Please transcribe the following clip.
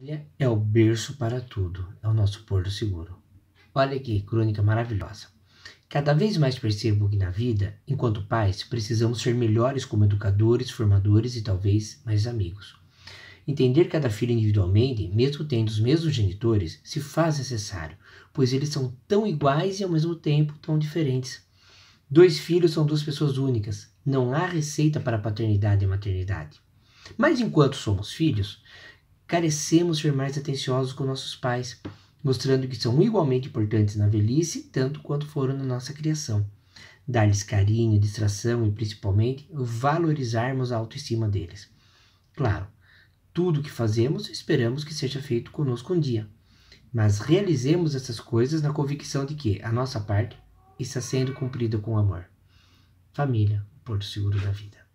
família é o berço para tudo, é o nosso porto seguro. Olha que crônica maravilhosa. Cada vez mais percebo que na vida, enquanto pais, precisamos ser melhores como educadores, formadores e talvez mais amigos. Entender cada filho individualmente, mesmo tendo os mesmos genitores, se faz necessário, pois eles são tão iguais e ao mesmo tempo tão diferentes. Dois filhos são duas pessoas únicas, não há receita para paternidade e maternidade. Mas enquanto somos filhos, carecemos ser mais atenciosos com nossos pais, mostrando que são igualmente importantes na velhice, tanto quanto foram na nossa criação. Dar-lhes carinho, distração e, principalmente, valorizarmos a autoestima deles. Claro, tudo o que fazemos esperamos que seja feito conosco um dia, mas realizemos essas coisas na convicção de que a nossa parte está sendo cumprida com amor. Família, Porto Seguro da Vida.